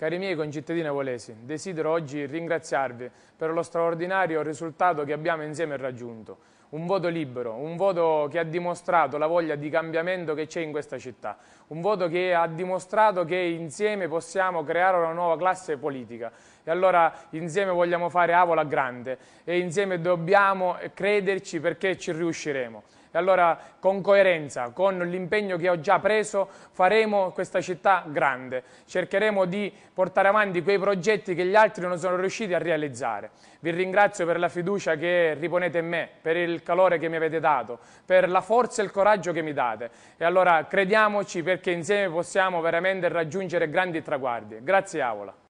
Cari miei concittadini volesi, desidero oggi ringraziarvi per lo straordinario risultato che abbiamo insieme raggiunto un voto libero, un voto che ha dimostrato la voglia di cambiamento che c'è in questa città, un voto che ha dimostrato che insieme possiamo creare una nuova classe politica e allora insieme vogliamo fare Avola grande e insieme dobbiamo crederci perché ci riusciremo. E allora con coerenza, con l'impegno che ho già preso, faremo questa città grande. Cercheremo di portare avanti quei progetti che gli altri non sono riusciti a realizzare. Vi ringrazio per la fiducia che riponete in me, per il il calore che mi avete dato, per la forza e il coraggio che mi date. E allora crediamoci perché insieme possiamo veramente raggiungere grandi traguardi. Grazie Avola.